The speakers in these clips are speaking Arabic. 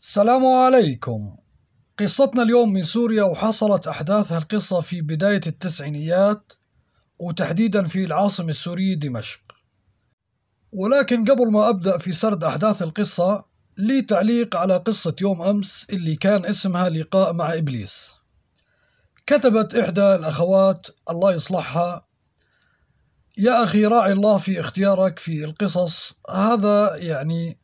السلام عليكم قصتنا اليوم من سوريا وحصلت أحداث هالقصة في بداية التسعينيات وتحديدا في العاصمة السورية دمشق ولكن قبل ما أبدأ في سرد أحداث القصة لي تعليق على قصة يوم أمس اللي كان اسمها لقاء مع إبليس كتبت إحدى الأخوات الله يصلحها يا أخي راعي الله في اختيارك في القصص هذا يعني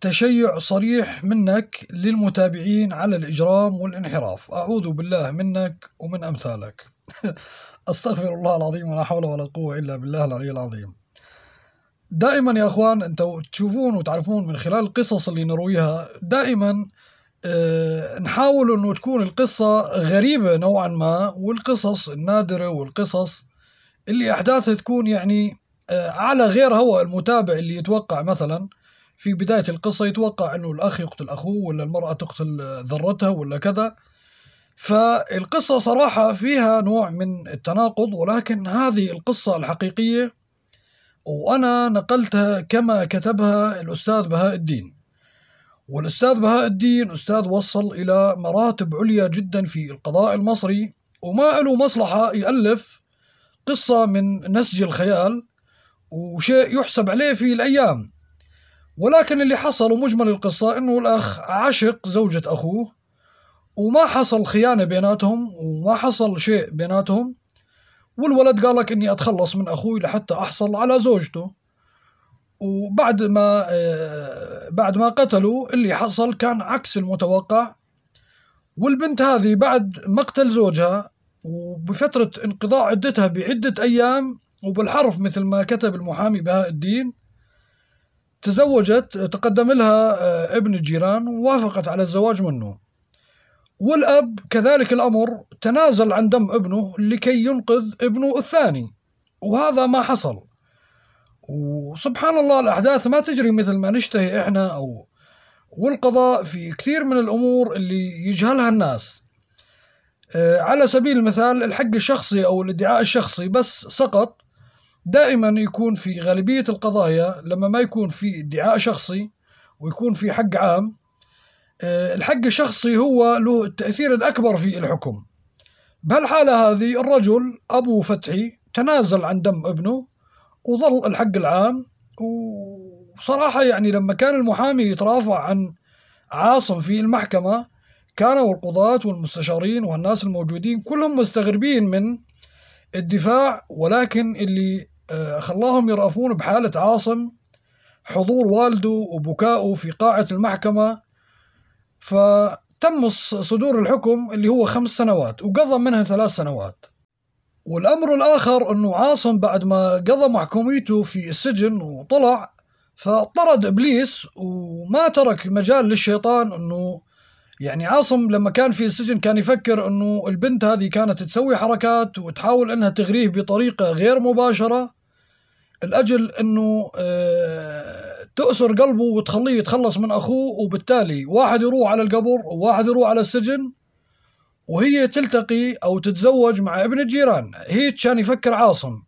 تشيع صريح منك للمتابعين على الإجرام والانحراف أعوذ بالله منك ومن أمثالك أستغفر الله العظيم ولا حول ولا قوة إلا بالله العلي العظيم دائما يا أخوان أنتوا تشوفون وتعرفون من خلال القصص اللي نرويها دائما آه، نحاول أنه تكون القصة غريبة نوعا ما والقصص النادرة والقصص اللي أحداثها تكون يعني آه، على غير هو المتابع اللي يتوقع مثلاً في بداية القصة يتوقع أنه الأخ يقتل أخوه ولا المرأة تقتل ذرتها ولا كذا فالقصة صراحة فيها نوع من التناقض ولكن هذه القصة الحقيقية وأنا نقلتها كما كتبها الأستاذ بهاء الدين والأستاذ بهاء الدين أستاذ وصل إلى مراتب عليا جدا في القضاء المصري وما له مصلحة يألف قصة من نسج الخيال وشيء يحسب عليه في الأيام ولكن اللي حصل ومجمل القصة إنه الأخ عشق زوجة أخوه وما حصل خيانة بيناتهم وما حصل شيء بيناتهم والولد قال لك إني أتخلص من أخوي لحتى أحصل على زوجته وبعد ما آه، بعد ما قتلوا اللي حصل كان عكس المتوقع والبنت هذه بعد مقتل زوجها وبفترة انقضاء عدتها بعدة أيام وبالحرف مثل ما كتب المحامي بهاء الدين تزوجت تقدم لها آه، ابن الجيران ووافقت على الزواج منه والأب كذلك الأمر تنازل عن دم ابنه لكي ينقذ ابنه الثاني وهذا ما حصل وسبحان الله الأحداث ما تجري مثل ما نشتهي إحنا أو والقضاء في كثير من الأمور اللي يجهلها الناس آه، على سبيل المثال الحق الشخصي أو الادعاء الشخصي بس سقط دائما يكون في غالبية القضايا لما ما يكون في ادعاء شخصي ويكون في حق عام آه، الحق الشخصي هو له التأثير الأكبر في الحكم بهالحالة هذه الرجل أبو فتحي تنازل عن دم ابنه وظل الحق العام وصراحة يعني لما كان المحامي يترافع عن عاصم في المحكمة كانوا القضاة والمستشارين والناس الموجودين كلهم مستغربين من الدفاع ولكن اللي آه، خلاهم يرأفون بحالة عاصم حضور والده وبكائه في قاعة المحكمة فتم صدور الحكم اللي هو خمس سنوات وقضى منها ثلاث سنوات والأمر الآخر أنه عاصم بعد ما قضى محكوميته في السجن وطلع فطرد إبليس وما ترك مجال للشيطان أنه يعني عاصم لما كان في السجن كان يفكر انه البنت هذه كانت تسوي حركات وتحاول انها تغريه بطريقه غير مباشره الاجل انه آه، تأسر قلبه وتخليه يتخلص من اخوه وبالتالي واحد يروح على القبر وواحد يروح على السجن وهي تلتقي او تتزوج مع ابن الجيران هي كان يفكر عاصم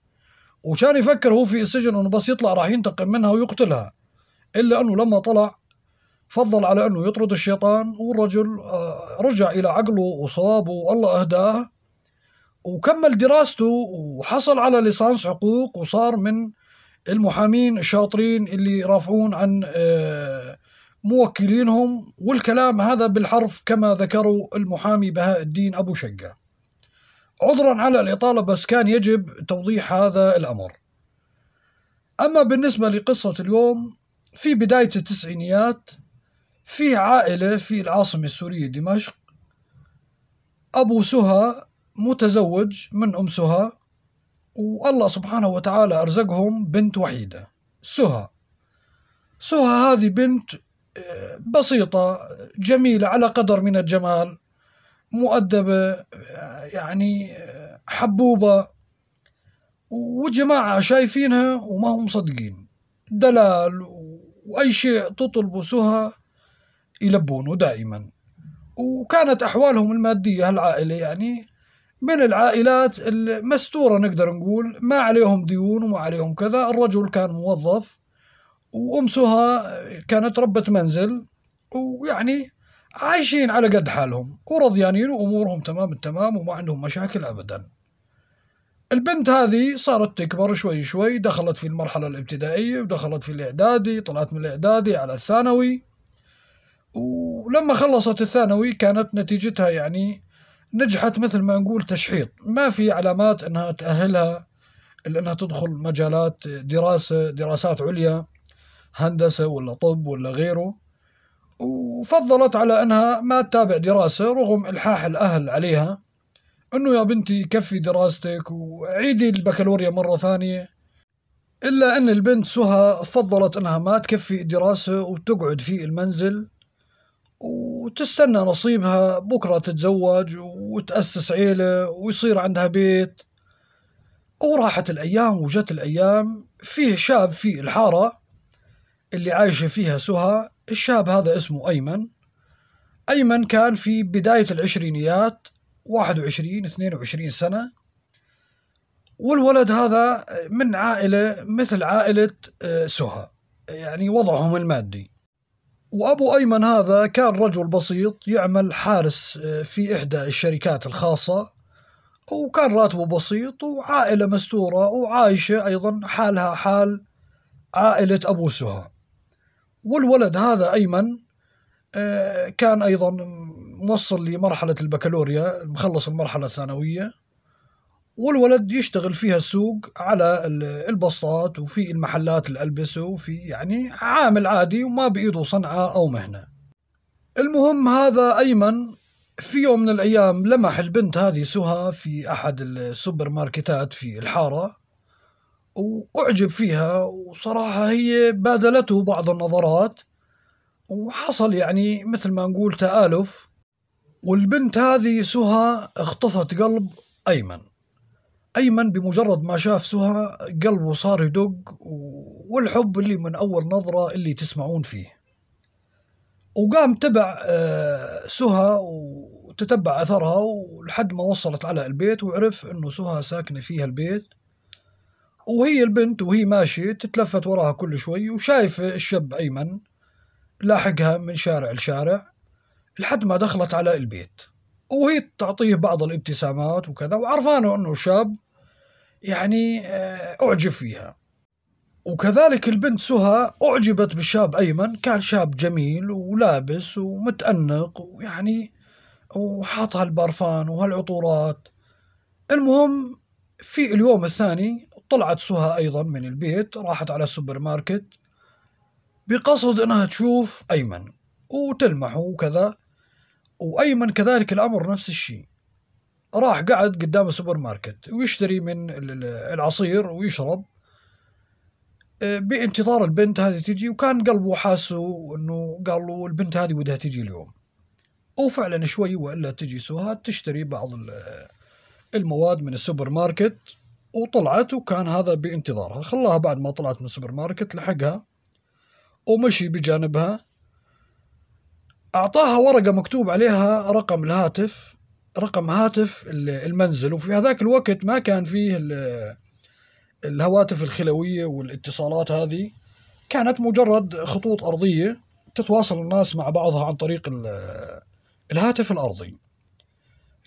وكان يفكر هو في السجن انه بس يطلع راح ينتقم منها ويقتلها الا انه لما طلع فضل على أنه يطرد الشيطان والرجل آه، رجع إلى عقله وصوابه والله أهداه وكمل دراسته وحصل على ليسانس حقوق وصار من المحامين الشاطرين اللي رافعون عن آه، موكلينهم والكلام هذا بالحرف كما ذكروا المحامي بهاء الدين أبو شقة عذرا على الإطالة بس كان يجب توضيح هذا الأمر أما بالنسبة لقصة اليوم في بداية التسعينيات في عائلة في العاصمة السورية دمشق أبو سهى متزوج من أم سهى والله سبحانه وتعالى أرزقهم بنت وحيدة سهى سهى هذه بنت آه، بسيطة جميلة على قدر من الجمال مؤدبة آه، يعني آه، حبوبة وجماعة شايفينها وما هم صدقين دلال وأي شيء تطلبه سهى يلبونه دائما وكانت أحوالهم المادية العائلة يعني من العائلات المستورة نقدر نقول ما عليهم ديون وما عليهم كذا الرجل كان موظف وأم سهى كانت ربة منزل ويعني عايشين على قد حالهم ورضيانين وأمورهم تمام التمام وما عندهم مشاكل أبدا البنت هذه صارت تكبر شوي شوي دخلت في المرحلة الابتدائية ودخلت في الإعدادي طلعت من الإعدادي على الثانوي ولما خلصت الثانوي كانت نتيجتها يعني نجحت مثل ما نقول تشحيط ما في علامات انها تأهلها لانها تدخل مجالات دراسة دراسات عليا هندسة ولا طب ولا غيره وفضلت على انها ما تتابع دراسة رغم الحاح الاهل عليها انه يا بنتي كفي دراستك وعيدي البكالوريا مرة ثانية الا ان البنت سهى فضلت انها ما تكفي دراسة وتقعد في المنزل وتستنى نصيبها بكرة تتزوج وتأسس عيلة ويصير عندها بيت وراحت الأيام وجت الأيام فيه شاب في الحارة اللي عايشة فيها سهى الشاب هذا اسمه أيمن أيمن كان في بداية العشرينيات واحد وعشرين اثنين وعشرين سنة والولد هذا من عائلة مثل عائلة آه، سهى يعني وضعهم المادي وأبو أيمن هذا كان رجل بسيط يعمل حارس آه، في إحدى الشركات الخاصة وكان راتبه بسيط وعائلة مستورة وعايشة أيضا حالها حال عائلة أبو سهى والولد هذا أيمن آه، كان أيضا موصل لمرحلة البكالوريا مخلص المرحلة الثانوية والولد يشتغل فيها السوق على البسطات وفي المحلات الألبسة وفي يعني عامل عادي وما بإيده صنعة أو مهنة المهم هذا أيمن في يوم من الأيام لمح البنت هذه سهى في أحد السوبر ماركتات في الحارة وأعجب فيها وصراحة هي بادلته بعض النظرات وحصل يعني مثل ما نقول تآلف والبنت هذه سهى اخطفت قلب أيمن أيمن بمجرد ما شاف سهى قلبه صار يدق والحب اللي من أول نظرة اللي تسمعون فيه وقام تبع آه، سهى وتتبع أثرها ولحد ما وصلت على البيت وعرف أنه سهى ساكنة فيها البيت وهي البنت وهي ماشية تتلفت وراها كل شوي وشايف الشاب أيمن لاحقها من شارع لشارع لحد ما دخلت على البيت وهي تعطيه بعض الابتسامات وكذا وعرفانه انه شاب يعني آه، أعجب فيها وكذلك البنت سهى أعجبت بالشاب أيمن كان شاب جميل ولابس ومتأنق ويعني وحاط هالبرفان وهالعطورات المهم في اليوم الثاني طلعت سهى أيضا من البيت راحت على السوبر ماركت بقصد أنها تشوف أيمن وتلمحه وكذا وأيمن كذلك الأمر نفس الشيء راح قعد قدام السوبر ماركت ويشتري من العصير ويشرب آه، بانتظار البنت هذه تجي وكان قلبه حاسه انه قال له البنت هذه ودها تجي اليوم وفعلا شوي والا تجي سوها تشتري بعض المواد من السوبر ماركت وطلعت وكان هذا بانتظارها خلاها بعد ما طلعت من السوبر ماركت لحقها ومشي بجانبها أعطاها ورقة مكتوب عليها رقم الهاتف رقم هاتف المنزل وفي هذاك الوقت ما كان فيه الهواتف الخلوية والاتصالات هذه كانت مجرد خطوط أرضية تتواصل الناس مع بعضها عن طريق الهاتف الأرضي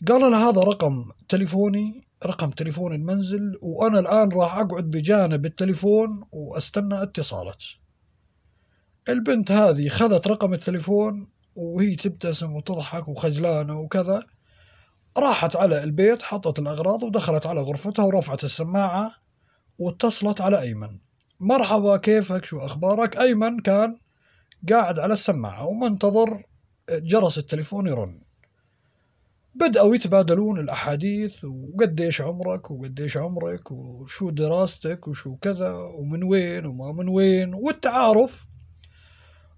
قال له هذا رقم تليفوني رقم تليفون المنزل وأنا الآن راح أقعد بجانب التليفون وأستنى اتصالك البنت هذه خذت رقم التليفون وهي تبتسم وتضحك وخجلانة وكذا راحت على البيت حطت الأغراض ودخلت على غرفتها ورفعت السماعة واتصلت على أيمن مرحبا كيفك شو أخبارك أيمن كان قاعد على السماعة ومنتظر جرس التليفون يرن بدأوا يتبادلون الأحاديث وقديش عمرك وقديش عمرك وشو دراستك وشو كذا ومن وين وما من وين والتعارف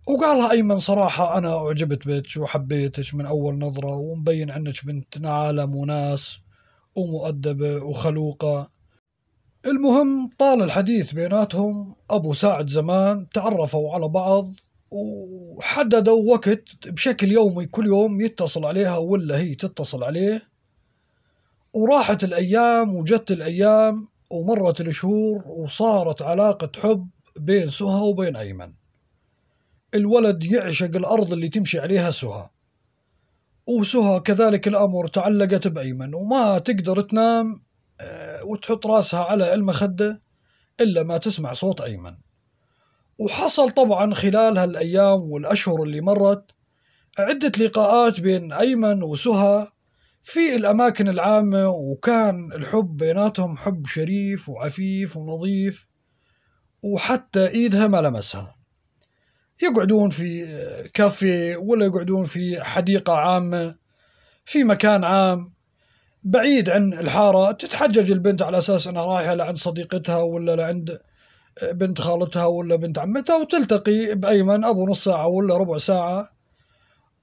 وقالها ايمن صراحه انا اعجبت بك وحبيتك من اول نظره ومبين عنك بنت عالم وناس ومؤدبه وخلوقه المهم طال الحديث بيناتهم ابو سعد زمان تعرفوا على بعض وحددوا وقت بشكل يومي كل يوم يتصل عليها ولا هي تتصل عليه وراحت الايام وجت الايام ومرت الشهور وصارت علاقه حب بين سهى وبين ايمن الولد يعشق الأرض اللي تمشي عليها سهى وسهى كذلك الأمر تعلقت بأيمن وما تقدر تنام آه، وتحط راسها على المخدة إلا ما تسمع صوت أيمن وحصل طبعا خلال هالأيام والأشهر اللي مرت عدة لقاءات بين أيمن وسهى في الأماكن العامة وكان الحب بيناتهم حب شريف وعفيف ونظيف وحتى إيدها ما لمسها يقعدون في آه، كافيه ولا يقعدون في حديقه عامه في مكان عام بعيد عن الحاره تتحجج البنت على اساس انها رايحه لعند صديقتها ولا لعند آه، بنت خالتها ولا بنت عمتها وتلتقي بايمن ابو نص ساعه ولا ربع ساعه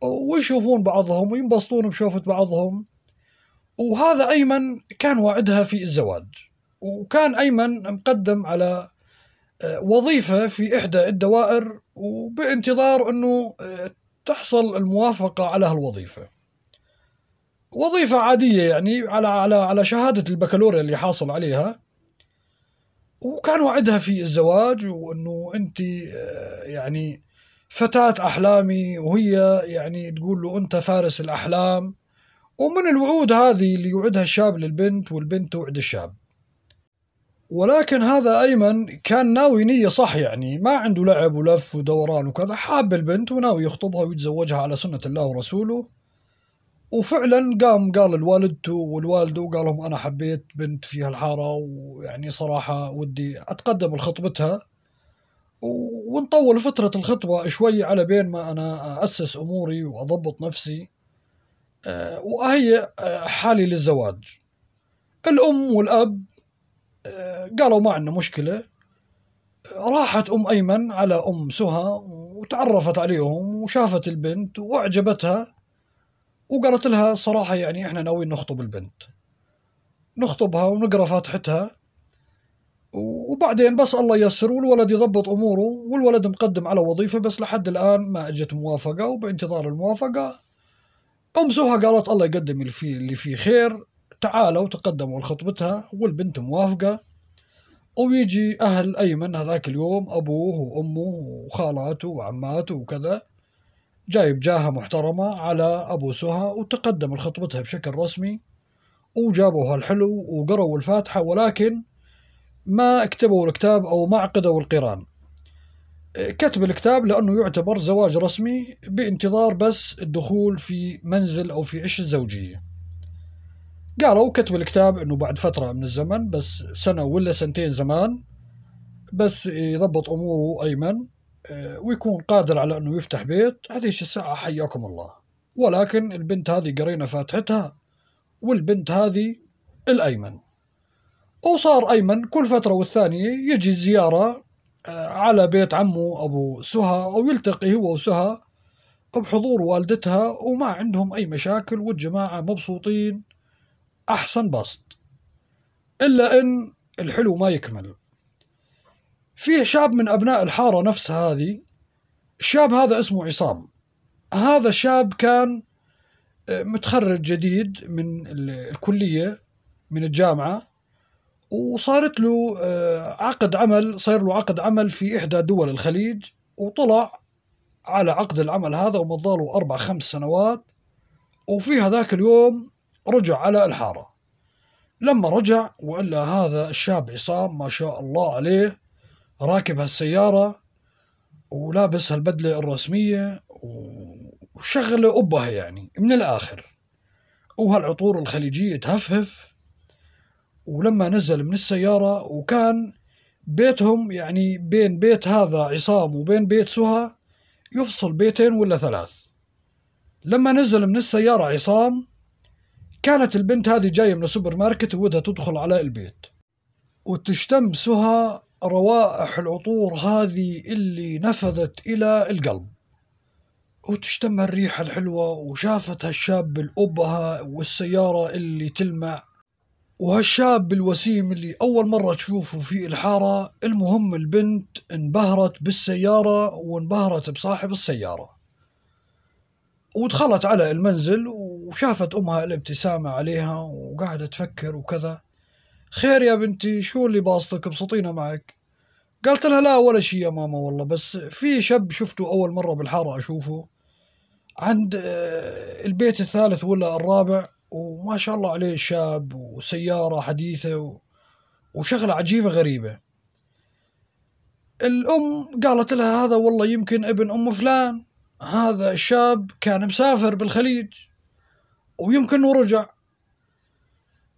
ويشوفون بعضهم وينبسطون بشوفة بعضهم وهذا أيمن كان وعدها في الزواج وكان أيمن مقدم على آه، وظيفة في إحدى الدوائر وبانتظار انه آه، تحصل الموافقه على هالوظيفه. وظيفه عاديه يعني على على على شهاده البكالوريا اللي حاصل عليها وكان وعدها في الزواج وانه انت آه، يعني فتاة أحلامي وهي يعني تقول له أنت فارس الأحلام ومن الوعود هذه اللي يوعدها الشاب للبنت والبنت توعد الشاب ولكن هذا ايمن كان ناوي نيه صح يعني ما عنده لعب ولف ودوران وكذا حاب البنت وناوي يخطبها ويتزوجها على سنه الله ورسوله وفعلا قام قال لوالدته والوالده وقال لهم انا حبيت بنت فيها الحاره ويعني صراحه ودي اتقدم لخطبتها ونطول فتره الخطبه شوي على بين ما انا اسس اموري واضبط نفسي وأهيئ آه، حالي للزواج الأم والأب آه، قالوا ما عندنا مشكله آه، راحت ام ايمن على ام سهى وتعرفت عليهم وشافت البنت واعجبتها وقالت لها صراحه يعني احنا ناويين نخطب البنت نخطبها ونقرا فاتحتها وبعدين بس الله ييسر والولد يضبط اموره والولد مقدم على وظيفه بس لحد الان ما اجت موافقه وبانتظار الموافقه ام سهى قالت الله يقدم اللي فيه اللي فيه خير تعالوا تقدموا لخطبتها والبنت موافقة ويجي أهل أيمن هذاك اليوم أبوه وأمه وخالاته وعماته وكذا جايب جاهة محترمة على أبو سهى وتقدم لخطبتها بشكل رسمي وجابوها الحلو وقروا الفاتحة ولكن ما كتبوا الكتاب أو ما عقدوا القران كتب الكتاب لأنه يعتبر زواج رسمي بانتظار بس الدخول في منزل أو في عش الزوجية قالوا كتب الكتاب انه بعد فتره من الزمن بس سنه ولا سنتين زمان بس يضبط اموره ايمن آه، ويكون قادر على انه يفتح بيت هذه الساعه حياكم الله ولكن البنت هذه قرينا فاتحتها والبنت هذه الايمن وصار ايمن كل فتره والثانيه يجي زياره آه، على بيت عمه ابو سهى او يلتقي هو وسهى بحضور والدتها وما عندهم اي مشاكل والجماعه مبسوطين أحسن بسط إلا إن الحلو ما يكمل فيه شاب من أبناء الحارة نفسها هذه الشاب هذا اسمه عصام هذا الشاب كان آه، متخرج جديد من الكلية من الجامعة وصارت له آه، عقد عمل صار له عقد عمل في إحدى دول الخليج وطلع على عقد العمل هذا ومضى له أربع خمس سنوات وفي هذاك اليوم رجع على الحارة لما رجع وإلا هذا الشاب عصام ما شاء الله عليه راكب هالسيارة ولابس هالبدلة الرسمية وشغلة أبها يعني من الآخر وهالعطور الخليجية تهفهف ولما نزل من السيارة وكان بيتهم يعني بين بيت هذا عصام وبين بيت سهى يفصل بيتين ولا ثلاث لما نزل من السيارة عصام كانت البنت هذه جاية من السوبر ماركت وودها تدخل على البيت وتشتم سهى روائح العطور هذه اللي نفذت إلى القلب وتشتمها الريحة الحلوة وشافت هالشاب الأبهة والسيارة اللي تلمع وهالشاب الوسيم اللي أول مرة تشوفه في الحارة المهم البنت انبهرت بالسيارة وانبهرت بصاحب السيارة ودخلت على المنزل وشافت أمها الابتسامة عليها وقاعدة تفكر وكذا خير يا بنتي شو اللي باسطك ابسطينا معك قالت لها لا ولا شي يا ماما والله بس في شاب شفته أول مرة بالحارة أشوفه عند آه، البيت الثالث ولا الرابع وما شاء الله عليه شاب وسيارة حديثة وشغلة عجيبة غريبة الأم قالت لها هذا والله يمكن ابن أم فلان هذا الشاب كان مسافر بالخليج ويمكن ورجع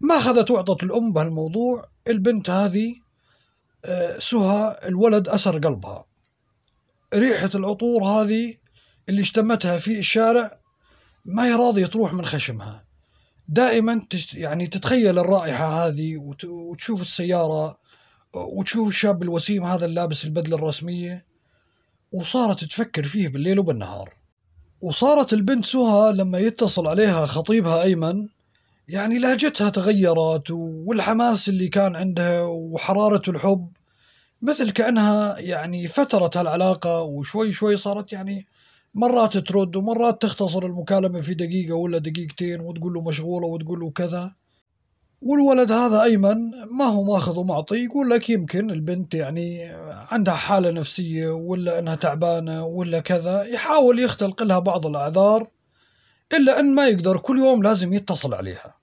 ما أخذت وعطت الأم بهالموضوع البنت هذه آه، سهى الولد اسر قلبها ريحة العطور هذه اللي اشتمتها في الشارع ما هي راضية تروح من خشمها دائما يعني تتخيل الرائحة هذه وتشوف السيارة وتشوف الشاب الوسيم هذا اللابس البدلة الرسمية وصارت تفكر فيه بالليل وبالنهار وصارت البنت سهى لما يتصل عليها خطيبها أيمن يعني لهجتها تغيرت والحماس اللي كان عندها وحرارة الحب مثل كأنها يعني فترت هالعلاقة وشوي شوي صارت يعني مرات ترد ومرات تختصر المكالمة في دقيقة ولا دقيقتين وتقول له مشغولة وتقول له كذا والولد هذا ايمن ما هو ماخذ ومعطي يقول لك يمكن البنت يعني عندها حاله نفسيه ولا انها تعبانه ولا كذا يحاول يختلق لها بعض الاعذار الا ان ما يقدر كل يوم لازم يتصل عليها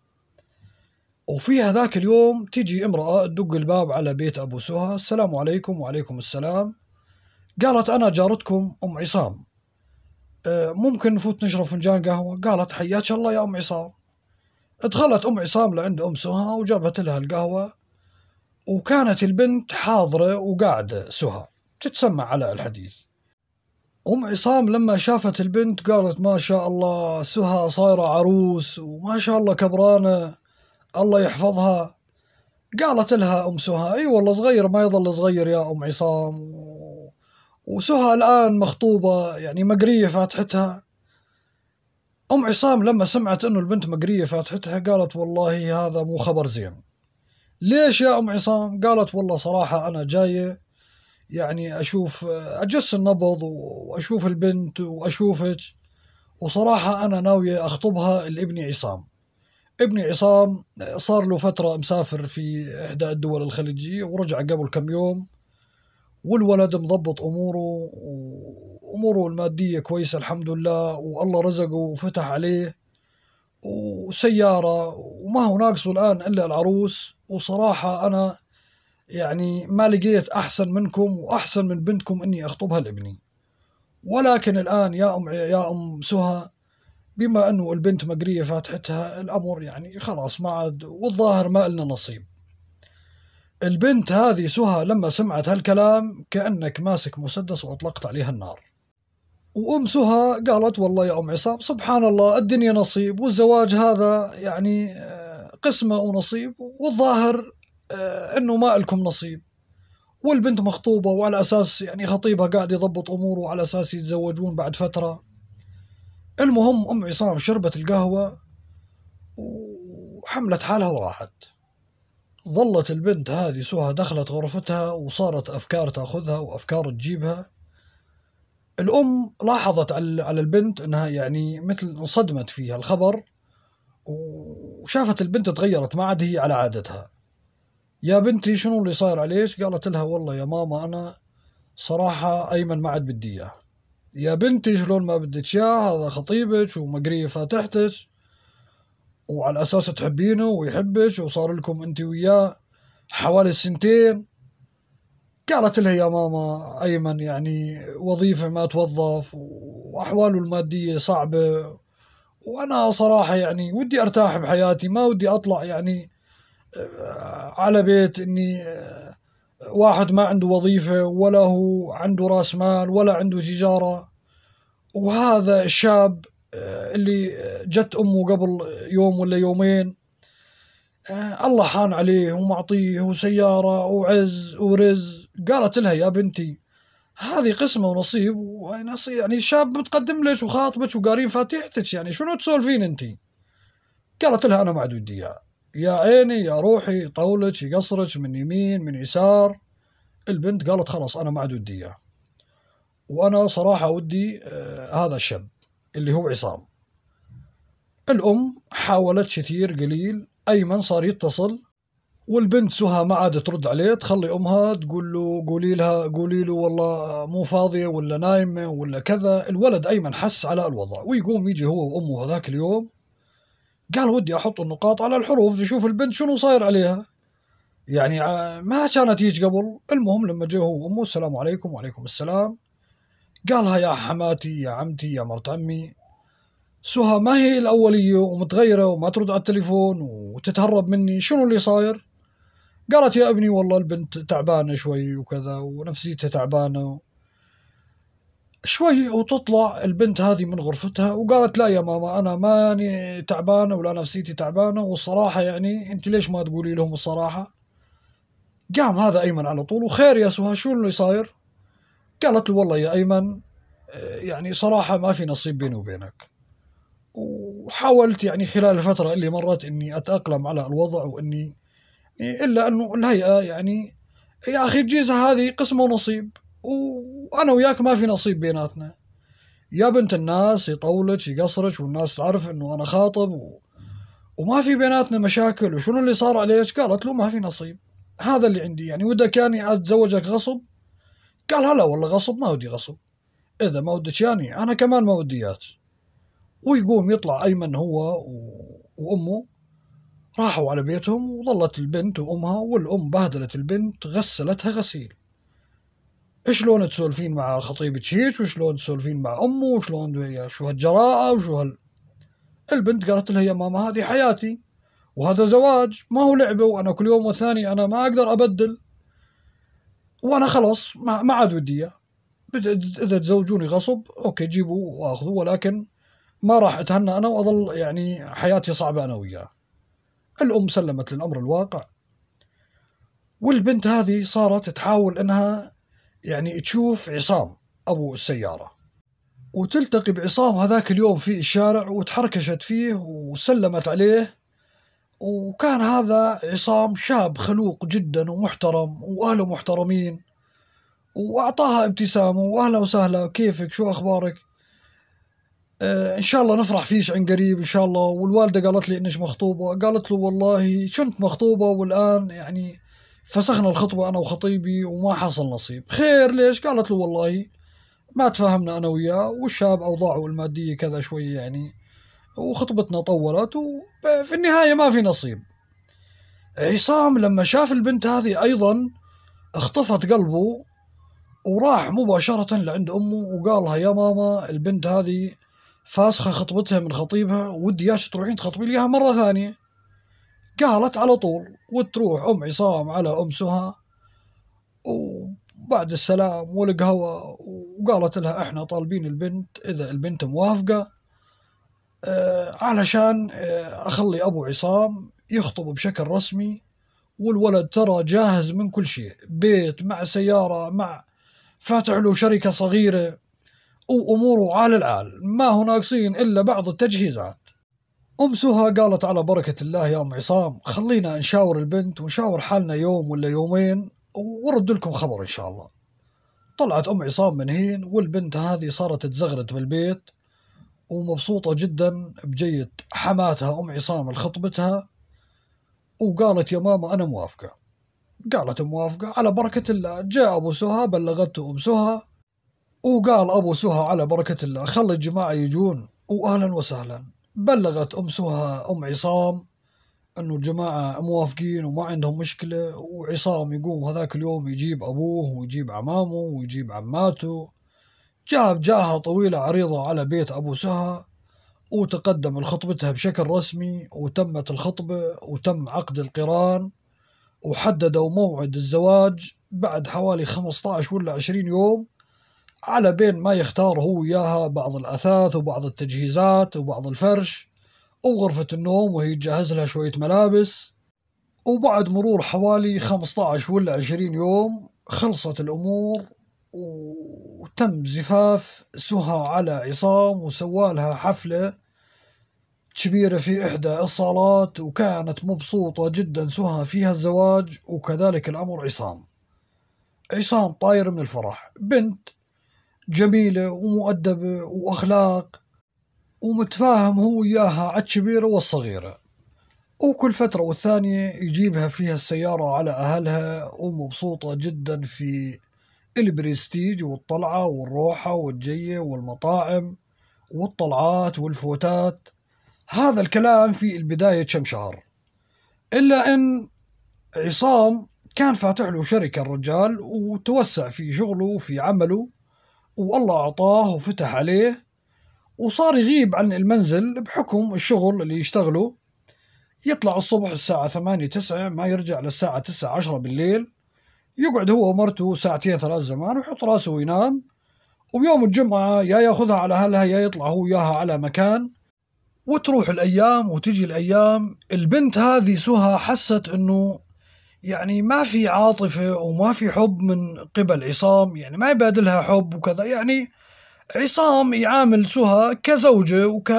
وفي هذاك اليوم تيجي امراه تدق الباب على بيت ابو سهى السلام عليكم وعليكم السلام قالت انا جارتكم ام عصام أه، ممكن نفوت نشرب فنجان قهوه قالت حياك الله يا ام عصام دخلت ام عصام لعند ام سهى وجابت لها القهوه وكانت البنت حاضره وقاعده سهى تتسمع على الحديث ام عصام لما شافت البنت قالت ما شاء الله سهى صايره عروس وما شاء الله كبرانه الله يحفظها قالت لها ام سهى اي والله صغير ما يظل صغير يا ام عصام وسهى الان مخطوبه يعني مقريه فاتحتها أم عصام لما سمعت أنه البنت مقرية فاتحتها قالت والله هذا مو خبر زين ليش يا أم عصام قالت والله صراحة أنا جاية يعني أشوف أجس النبض وأشوف البنت وأشوفك وصراحة أنا ناوية أخطبها لابني عصام ابني عصام صار له فترة مسافر في إحدى الدول الخليجية ورجع قبل كم يوم والولد مضبط اموره واموره الماديه كويسه الحمد لله والله رزقه وفتح عليه وسياره وما هو ناقصه الان الا العروس وصراحه انا يعني ما لقيت احسن منكم واحسن من بنتكم اني اخطبها لابني ولكن الان يا ام يا ام سهى بما انه البنت مقريه فاتحتها الامر يعني خلاص ما عاد والظاهر ما لنا نصيب البنت هذه سهى لما سمعت هالكلام كأنك ماسك مسدس وأطلقت عليها النار وأم سهى قالت والله يا أم عصام سبحان الله الدنيا نصيب والزواج هذا يعني آه، قسمة ونصيب والظاهر آه، أنه ما لكم نصيب والبنت مخطوبة وعلى أساس يعني خطيبها قاعد يضبط أموره وعلى أساس يتزوجون بعد فترة المهم أم عصام شربت القهوة وحملت حالها وراحت ظلت البنت هذه سهى دخلت غرفتها وصارت أفكار تأخذها وأفكار تجيبها الأم لاحظت على البنت أنها يعني مثل انصدمت فيها الخبر وشافت البنت تغيرت ما عاد هي على عادتها يا بنتي شنو اللي صاير عليك قالت لها والله يا ماما أنا صراحة أيمن ما عاد بدي إياه يا بنتي شلون ما بدك إياه هذا خطيبك ومقرية فاتحتك وعلى اساس تحبينه ويحبش وصار لكم انت وياه حوالي سنتين قالت لها يا ماما ايمن يعني وظيفه ما توظف واحواله الماديه صعبه وانا صراحه يعني ودي ارتاح بحياتي ما ودي اطلع يعني آه، على بيت اني آه، واحد ما عنده وظيفه ولا هو عنده راس مال ولا عنده تجاره وهذا الشاب آه، اللي جت امه قبل يوم ولا يومين آه، الله حان عليه ومعطيه وسياره وعز ورز قالت لها يا بنتي هذه قسمه ونصيب يعني شاب متقدم لك وخاطبك وقارين فاتحتك يعني شنو تسولفين انت؟ قالت لها انا ما عاد ودي اياه يا عيني يا روحي يطولك يقصرك من يمين من يسار البنت قالت خلاص انا ما عاد ودي اياه وانا صراحه ودي آه هذا الشاب اللي هو عصام الأم حاولت كثير قليل أيمن صار يتصل والبنت سهى ما عاد ترد عليه تخلي امها تقول له قولي لها قولي له والله مو فاضيه ولا نايمه ولا كذا، الولد ايمن حس على الوضع ويقوم يجي هو وامه هذاك اليوم قال ودي احط النقاط على الحروف يشوف البنت شنو صاير عليها. يعني آه، ما كانت هيك قبل، المهم لما جاء هو وامه السلام عليكم وعليكم السلام قالها يا حماتي يا عمتي يا مرت عمي سهى ما هي الأولية ومتغيرة وما ترد على التليفون وتتهرب مني شنو اللي صاير قالت يا ابني والله البنت تعبانة شوي وكذا ونفسيتها تعبانة شوي وتطلع البنت هذه من غرفتها وقالت لا يا ماما أنا ماني تعبانة ولا نفسيتي تعبانة والصراحة يعني أنت ليش ما تقولي لهم الصراحة قام هذا أيمن على طول وخير يا سهى شو اللي صاير قالت له والله يا أيمن آه، يعني صراحة ما في نصيب بيني وبينك وحاولت يعني خلال الفترة اللي مرت إني أتأقلم على الوضع وإني يعني إلا أنه الهيئة يعني يا أخي الجيزة هذه قسمة ونصيب وأنا وياك ما في نصيب بيناتنا يا بنت الناس يطولك يقصرك والناس تعرف إنه أنا خاطب و... وما في بيناتنا مشاكل وشنو اللي صار عليك قالت له ما في نصيب هذا اللي عندي يعني ودك كاني أتزوجك غصب قال هلا والله غصب ما ودي غصب اذا ما ودك يعني انا كمان ما ودي اياك ويقوم يطلع ايمن هو و... وامه راحوا على بيتهم وظلت البنت وامها والام بهدلت البنت غسلتها غسيل شلون تسولفين مع خطيبك هيك وشلون تسولفين مع امه وشلون شو هالجراءه وشو هال البنت قالت لها يا ماما هذه حياتي وهذا زواج ما هو لعبه وانا كل يوم والثاني انا ما اقدر ابدل وانا خلاص ما عاد ودي اذا تزوجوني غصب اوكي جيبوا واخذوا ولكن ما راح اتهنى انا واظل يعني حياتي صعبه انا وياه. الام سلمت للامر الواقع والبنت هذه صارت تحاول انها يعني تشوف عصام ابو السياره وتلتقي بعصام هذاك اليوم في الشارع وتحركشت فيه وسلمت عليه وكان هذا عصام شاب خلوق جدا ومحترم واهله محترمين واعطاها ابتسامه واهلا وسهلا كيفك شو اخبارك آه ان شاء الله نفرح فيش عن قريب ان شاء الله والوالده قالت لي انش مخطوبه قالت له والله شنت مخطوبه والان يعني فسخنا الخطبه انا وخطيبي وما حصل نصيب خير ليش قالت له والله ما تفاهمنا انا وياه والشاب اوضاعه الماديه كذا شوي يعني وخطبتنا طولت وفي النهاية ما في نصيب عصام لما شاف البنت هذه أيضا اخطفت قلبه وراح مباشرة لعند أمه وقالها يا ماما البنت هذه فاسخة خطبتها من خطيبها ودي ياش تروحين تخطبين ليها مرة ثانية قالت على طول وتروح أم عصام على أم سهى وبعد السلام والقهوة وقالت لها احنا طالبين البنت إذا البنت موافقة آه، علشان آه، اخلي ابو عصام يخطب بشكل رسمي والولد ترى جاهز من كل شيء بيت مع سياره مع فاتح له شركه صغيره واموره عال العال ما هو ناقصين الا بعض التجهيزات ام سهى قالت على بركه الله يا ام عصام خلينا نشاور البنت ونشاور حالنا يوم ولا يومين ورد لكم خبر ان شاء الله طلعت ام عصام من هين والبنت هذه صارت تزغرت بالبيت ومبسوطة جدا بجيد حماتها أم عصام لخطبتها وقالت يا ماما أنا موافقة قالت موافقة على بركة الله جاء أبو سهى بلغته أم سهى وقال أبو سهى على بركة الله خلي الجماعة يجون وأهلا وسهلا بلغت أم سهى أم عصام أنه الجماعة موافقين وما عندهم مشكلة وعصام يقوم هذاك اليوم يجيب أبوه ويجيب عمامه ويجيب عماته جاب جاهة طويلة عريضة على بيت أبو سهى وتقدم لخطبتها بشكل رسمي وتمت الخطبة وتم عقد القران وحددوا موعد الزواج بعد حوالي 15 ولا 20 يوم على بين ما يختار هو وياها بعض الأثاث وبعض التجهيزات وبعض الفرش وغرفة النوم وهي تجهز لها شوية ملابس وبعد مرور حوالي 15 ولا 20 يوم خلصت الأمور وتم زفاف سهى على عصام وسوالها حفلة كبيرة في إحدى الصالات وكانت مبسوطة جدا سهى فيها الزواج وكذلك الأمر عصام عصام طاير من الفرح بنت جميلة ومؤدبة وأخلاق ومتفاهم هو وياها على الكبيرة والصغيرة وكل فترة والثانية يجيبها فيها السيارة على أهلها ومبسوطة جدا في البرستيج والطلعة والروحة والجية والمطاعم والطلعات والفوتات هذا الكلام في البداية كم شهر إلا أن عصام كان فاتح له شركة الرجال وتوسع في شغله وفي عمله والله أعطاه وفتح عليه وصار يغيب عن المنزل بحكم الشغل اللي يشتغله يطلع الصبح الساعة ثمانية تسعة ما يرجع للساعة تسعة عشرة بالليل يقعد هو ومرته ساعتين ثلاث زمان ويحط راسه وينام ويوم الجمعة يا ياخذها على أهلها يا يطلع هو وياها على مكان وتروح الأيام وتجي الأيام البنت هذه سهى حست أنه يعني ما في عاطفة وما في حب من قبل عصام يعني ما يبادلها حب وكذا يعني عصام يعامل سهى كزوجة وك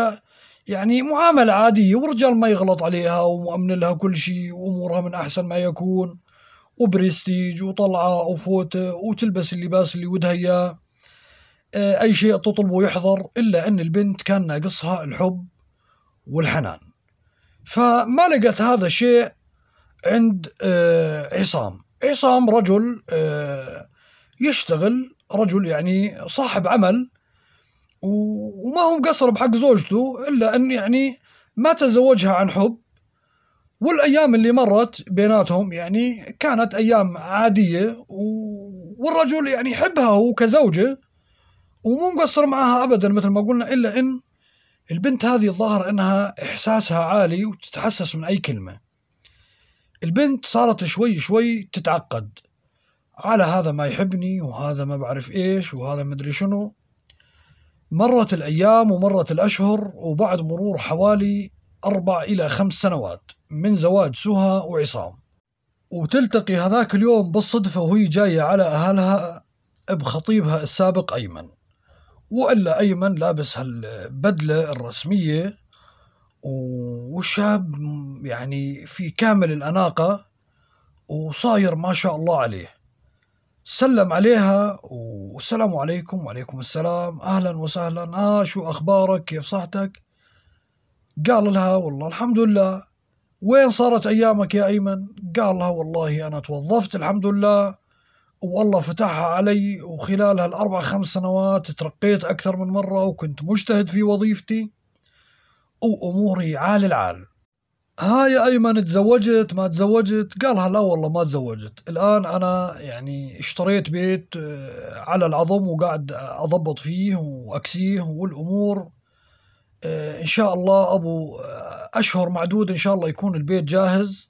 يعني معاملة عادية والرجال ما يغلط عليها ومؤمن لها كل شيء وأمورها من أحسن ما يكون وبرستيج وطلعة وفوتة وتلبس اللباس اللي ودها إياه آه، أي شيء تطلبه يحضر إلا أن البنت كان ناقصها الحب والحنان فما لقت هذا الشيء عند آه، عصام عصام رجل آه، يشتغل رجل يعني صاحب عمل وما هو مقصر بحق زوجته إلا أن يعني ما تزوجها عن حب والايام اللي مرت بيناتهم يعني كانت ايام عاديه والرجل يعني يحبها هو كزوجه ومو مقصر معها ابدا مثل ما قلنا الا ان البنت هذه الظاهر انها احساسها عالي وتتحسس من اي كلمه البنت صارت شوي شوي تتعقد على هذا ما يحبني وهذا ما بعرف ايش وهذا ما أدري شنو مرت الايام ومرت الاشهر وبعد مرور حوالي اربع الى خمس سنوات من زواج سهى وعصام وتلتقي هذاك اليوم بالصدفة وهي جاية على أهلها بخطيبها السابق أيمن وإلا أيمن لابس هالبدلة الرسمية وشاب يعني في كامل الأناقة وصاير ما شاء الله عليه سلم عليها والسلام عليكم وعليكم السلام أهلا وسهلا آه شو أخبارك كيف صحتك قال لها والله الحمد لله وين صارت أيامك يا أيمن؟ قال لها والله أنا توظفت الحمد لله والله فتحها علي وخلال هالأربع خمس سنوات ترقيت أكثر من مرة وكنت مجتهد في وظيفتي وأموري عال العال ها يا أيمن تزوجت ما تزوجت قالها لا والله ما تزوجت الآن أنا يعني اشتريت بيت آه، على العظم وقاعد أضبط فيه وأكسيه والأمور آه، ان شاء الله ابو آه، اشهر معدود ان شاء الله يكون البيت جاهز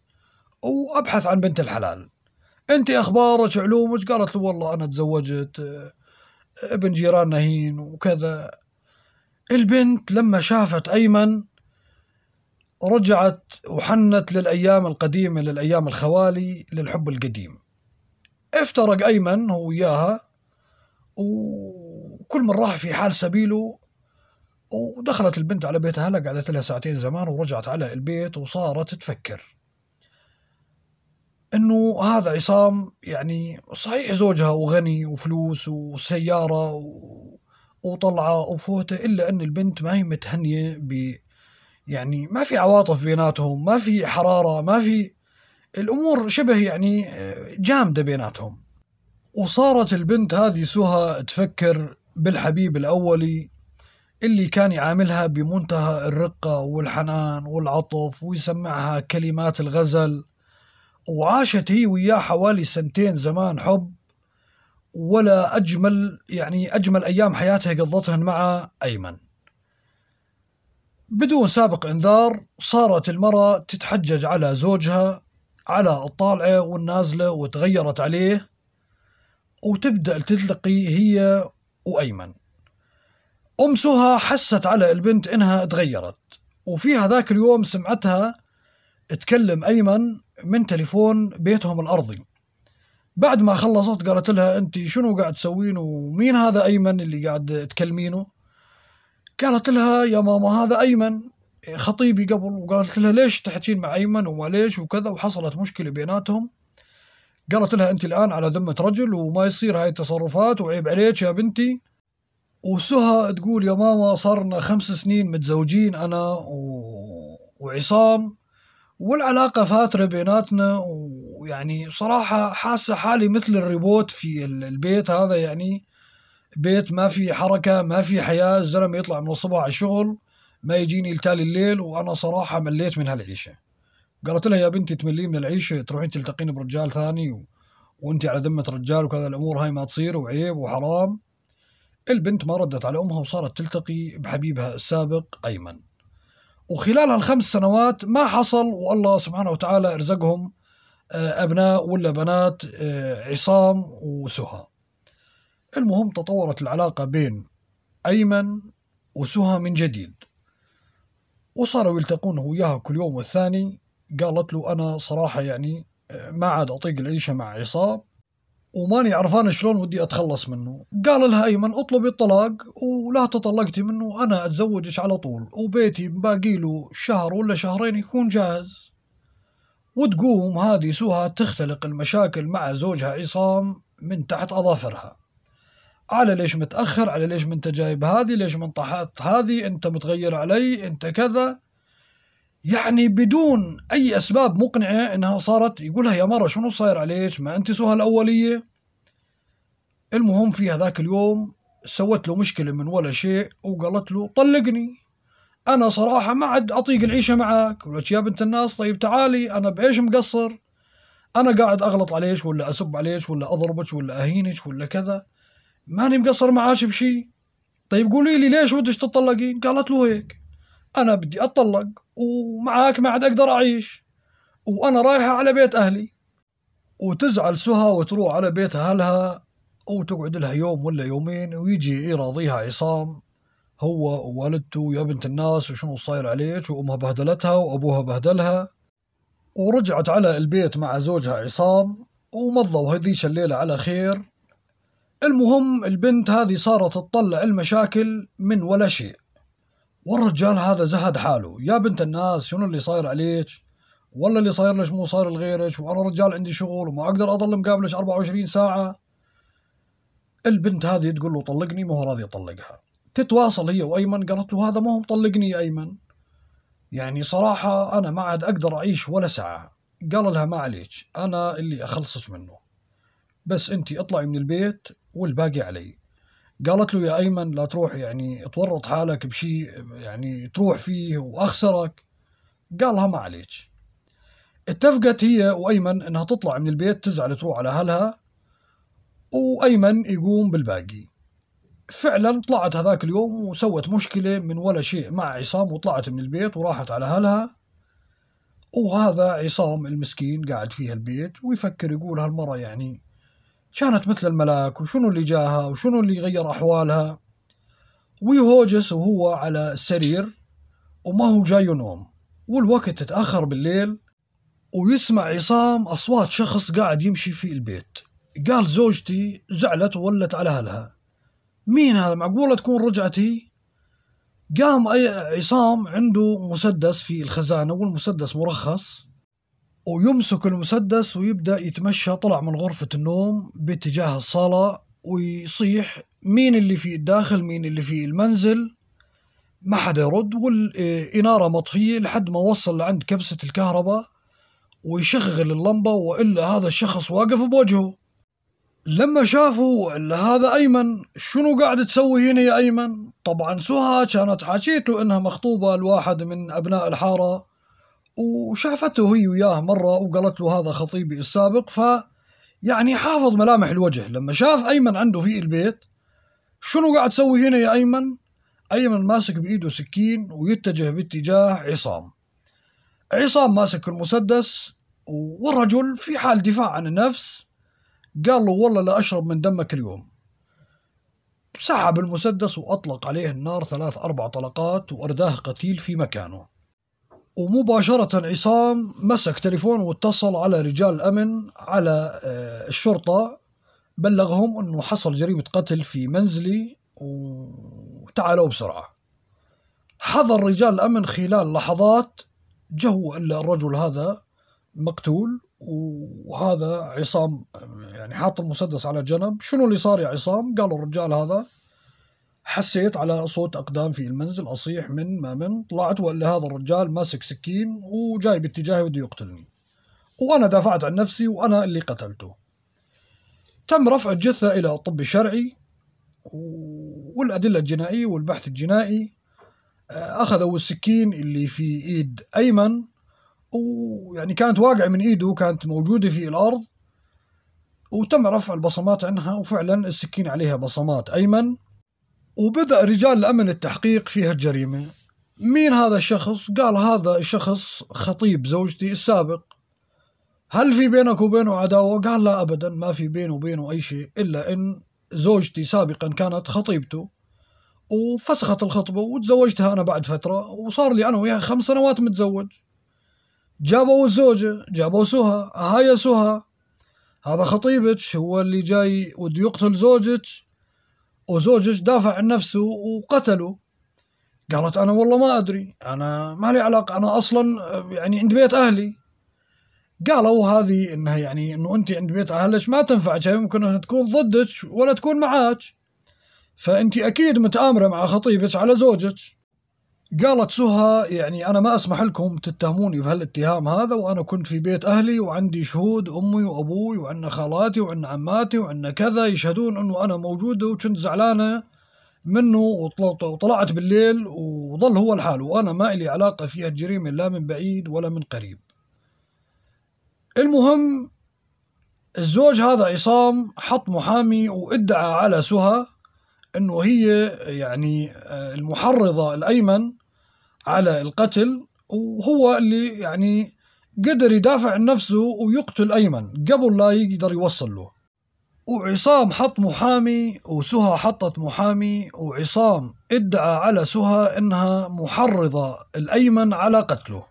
وابحث عن بنت الحلال انت اخبارك علومك قالت له والله انا تزوجت آه، ابن جيراننا هين وكذا البنت لما شافت ايمن رجعت وحنت للايام القديمه للايام الخوالي للحب القديم افترق ايمن هو وياها وكل من راح في حال سبيله ودخلت البنت على بيت أهلها قعدت لها ساعتين زمان ورجعت على البيت وصارت تفكر انه هذا عصام يعني صحيح زوجها وغني وفلوس وسياره و... وطلعه وفوته الا ان البنت ما هي متهنيه ب يعني ما في عواطف بيناتهم ما في حراره ما في الامور شبه يعني آه، جامده بيناتهم وصارت البنت هذه سهى تفكر بالحبيب الاولي اللي كان يعاملها بمنتهى الرقة والحنان والعطف ويسمعها كلمات الغزل وعاشت هي وياه حوالي سنتين زمان حب ولا أجمل يعني أجمل أيام حياتها قضتهن مع أيمن بدون سابق انذار صارت المرأة تتحجج على زوجها على الطالعة والنازلة وتغيرت عليه وتبدأ تلتقي هي وأيمن أم سهى حست على البنت إنها تغيرت وفي هذاك اليوم سمعتها تكلم أيمن من تليفون بيتهم الأرضي بعد ما خلصت قالت لها أنت شنو قاعد تسوين ومين هذا أيمن اللي قاعد تكلمينه قالت لها يا ماما هذا أيمن خطيبي قبل وقالت لها ليش تحكين مع أيمن وما ليش وكذا وحصلت مشكلة بيناتهم قالت لها أنت الآن على ذمة رجل وما يصير هاي التصرفات وعيب عليك يا بنتي وسهى تقول يا ماما صارنا خمس سنين متزوجين أنا و... وعصام والعلاقة فاترة بيناتنا ويعني صراحة حاسة حالي مثل الريبوت في البيت هذا يعني بيت ما في حركة ما في حياة الزلمة يطلع من الصبح على الشغل ما يجيني لتالي الليل وأنا صراحة مليت من هالعيشة قالت لها يا بنتي تملين من العيشة تروحين تلتقين برجال ثاني و... وانت على ذمة رجال وكذا الأمور هاي ما تصير وعيب وحرام البنت ما ردت على أمها وصارت تلتقي بحبيبها السابق أيمن وخلال هالخمس سنوات ما حصل والله سبحانه وتعالى أرزقهم آه، أبناء ولا بنات آه، عصام وسهى المهم تطورت العلاقة بين أيمن وسهى من جديد وصاروا يلتقون هو وياها كل يوم والثاني قالت له أنا صراحة يعني آه، ما عاد أطيق العيشة مع عصام وماني عرفان شلون ودي اتخلص منه قال لها ايمن اطلبي الطلاق ولا تطلقتي منه انا اتزوجش على طول وبيتي باقي له شهر ولا شهرين يكون جاهز وتقوم هذه سهى تختلق المشاكل مع زوجها عصام من تحت اظافرها على ليش متاخر على ليش منت جايب هذه ليش من انت هذه انت متغير علي انت كذا يعني بدون اي اسباب مقنعه انها صارت يقولها يا مره شنو صاير عليك ما انت سهى الاوليه المهم في هذاك اليوم سوت له مشكله من ولا شيء وقالت له طلقني انا صراحه ما عاد اطيق العيشه معك ولك يا بنت الناس طيب تعالي انا بايش مقصر انا قاعد اغلط عليك ولا اسب عليك ولا اضربك ولا اهينك ولا كذا ماني مقصر معاش بشي طيب قولي لي ليش ودك تطلقين قالت له هيك انا بدي اتطلق ومعك ما عاد اقدر اعيش وانا رايحه على بيت اهلي وتزعل سهى وتروح على بيت اهلها وتقعد لها يوم ولا يومين ويجي يراضيها عصام هو ووالدته يا بنت الناس وشنو صاير عليك وامها بهدلتها وابوها بهدلها ورجعت على البيت مع زوجها عصام ومضوا هذيك الليلة على خير المهم البنت هذه صارت تطلع المشاكل من ولا شيء والرجال هذا زهد حاله يا بنت الناس شنو اللي صاير عليك ولا اللي صاير لك مو صاير لغيرك وانا رجال عندي شغل وما اقدر اظل مقابلك 24 ساعه البنت هذه تقول له طلقني ما هو راضي يطلقها تتواصل هي وايمن قالت له هذا ما هو مطلقني يا ايمن يعني صراحه انا ما عاد اقدر اعيش ولا ساعه قال لها ما عليك انا اللي اخلصك منه بس انت اطلعي من البيت والباقي علي قالت له يا ايمن لا تروح يعني تورط حالك بشيء يعني تروح فيه واخسرك قالها ما عليك اتفقت هي وايمن انها تطلع من البيت تزعل تروح على اهلها وايمن يقوم بالباقي فعلا طلعت هذاك اليوم وسوت مشكله من ولا شيء مع عصام وطلعت من البيت وراحت على اهلها وهذا عصام المسكين قاعد فيها البيت ويفكر يقول هالمره يعني كانت مثل الملاك وشنو اللي جاها وشنو اللي غير أحوالها ويهوجس وهو على السرير وما هو جاي ينوم والوقت تتأخر بالليل ويسمع عصام أصوات شخص قاعد يمشي في البيت قال زوجتي زعلت وولت على أهلها مين هذا معقولة تكون رجعت هي قام عصام عنده مسدس في الخزانة والمسدس مرخص ويمسك المسدس ويبدأ يتمشى طلع من غرفة النوم باتجاه الصالة ويصيح مين اللي في الداخل مين اللي في المنزل ما حدا يرد والإنارة مطفية لحد ما وصل لعند كبسة الكهرباء ويشغل اللمبة وإلا هذا الشخص واقف بوجهه لما شافوا وإلا هذا أيمن شنو قاعد تسوي هنا يا أيمن طبعا سهى كانت حاجيته إنها مخطوبة لواحد من أبناء الحارة وشافته هي وياه مرة وقالت له هذا خطيبي السابق ف يعني حافظ ملامح الوجه لما شاف أيمن عنده في البيت شنو قاعد تسوي هنا يا أيمن؟ أيمن ماسك بإيده سكين ويتجه باتجاه عصام عصام ماسك المسدس والرجل في حال دفاع عن النفس قال له والله لا أشرب من دمك اليوم سحب المسدس وأطلق عليه النار ثلاث أربع طلقات وأرداه قتيل في مكانه ومباشرة عصام مسك تليفون واتصل على رجال الأمن على آه، الشرطة بلغهم أنه حصل جريمة قتل في منزلي وتعالوا بسرعة حضر رجال الأمن خلال لحظات جو إلا الرجل هذا مقتول وهذا عصام يعني حاط المسدس على جنب شنو اللي صار يا عصام قالوا الرجال هذا حسيت على صوت أقدام في المنزل أصيح من ما من طلعت وإلا هذا الرجال ماسك سكين وجاي باتجاهي بده يقتلني وأنا دافعت عن نفسي وأنا اللي قتلته تم رفع الجثة إلى الطب الشرعي والأدلة الجنائية والبحث الجنائي آه، أخذوا السكين اللي في إيد أيمن ويعني كانت واقعة من إيده كانت موجودة في الأرض وتم رفع البصمات عنها وفعلا السكين عليها بصمات أيمن وبدأ رجال الأمن التحقيق في هالجريمة مين هذا الشخص؟ قال هذا الشخص خطيب زوجتي السابق هل في بينك وبينه عداوة؟ قال لا أبدا ما في بينه وبينه أي شيء إلا إن زوجتي سابقا كانت خطيبته وفسخت الخطبة وتزوجتها أنا بعد فترة وصار لي أنا وياها خمس سنوات متزوج جابوا الزوجة جابوا سهى هاي سهى هذا خطيبك هو اللي جاي وده يقتل زوجك وزوجك دافع عن نفسه وقتله قالت أنا والله ما أدري أنا ما لي علاقة أنا أصلا آه، يعني عند بيت أهلي قالوا هذه انها يعني انه انت عند بيت اهلك ما تنفعك يعني ممكن انها تكون ضدك ولا تكون معاك فانت اكيد متامره مع خطيبك على زوجك قالت سهى يعني أنا ما أسمح لكم تتهموني بهالاتهام هذا وأنا كنت في بيت أهلي وعندي شهود أمي وأبوي وعندنا خالاتي وعندنا عماتي وعندنا كذا يشهدون أنه أنا موجودة وكنت زعلانة منه وطلعت بالليل وظل هو الحال وأنا ما إلي علاقة فيها الجريمة لا من بعيد ولا من قريب المهم الزوج هذا عصام حط محامي وادعى على سهى انه هي يعني آه، المحرضه الايمن على القتل وهو اللي يعني قدر يدافع عن نفسه ويقتل أيمن قبل لا يقدر يوصل له وعصام حط محامي وسهى حطت محامي وعصام ادعى على سهى انها محرضة الأيمن على قتله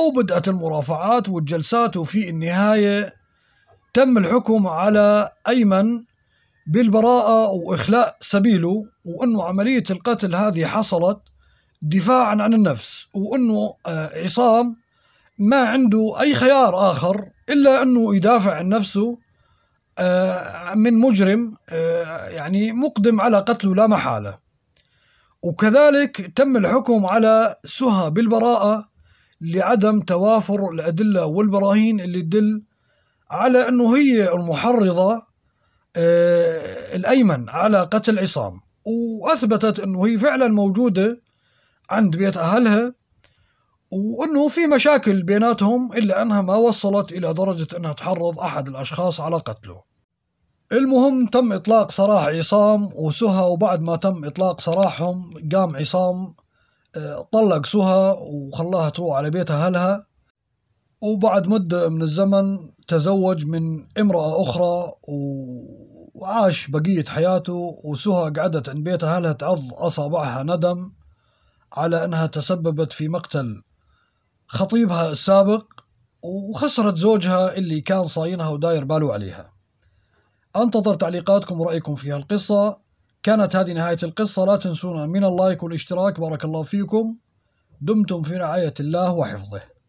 وبدأت المرافعات والجلسات وفي النهاية تم الحكم على أيمن بالبراءة وإخلاء سبيله وأنه عملية القتل هذه حصلت دفاعا عن النفس وانه آه، عصام ما عنده اي خيار اخر الا انه يدافع عن نفسه آه، من مجرم آه، يعني مقدم على قتله لا محاله وكذلك تم الحكم على سهى بالبراءه لعدم توافر الادله والبراهين اللي تدل على انه هي المحرضه الايمن على قتل عصام واثبتت انه هي فعلا موجوده عند بيت أهلها وأنه في مشاكل بيناتهم إلا أنها ما وصلت إلى درجة أنها تحرض أحد الأشخاص على قتله المهم تم إطلاق سراح عصام وسهى وبعد ما تم إطلاق سراحهم قام عصام آه، طلق سهى وخلاها تروح على بيت أهلها وبعد مدة من الزمن تزوج من امرأة أخرى وعاش بقية حياته وسهى قعدت عند بيت أهلها تعض أصابعها ندم على أنها تسببت في مقتل خطيبها السابق وخسرت زوجها اللي كان صاينها وداير باله عليها أنتظر تعليقاتكم ورأيكم في هالقصة كانت هذه نهاية القصة لا تنسونا من اللايك والاشتراك بارك الله فيكم دمتم في رعاية الله وحفظه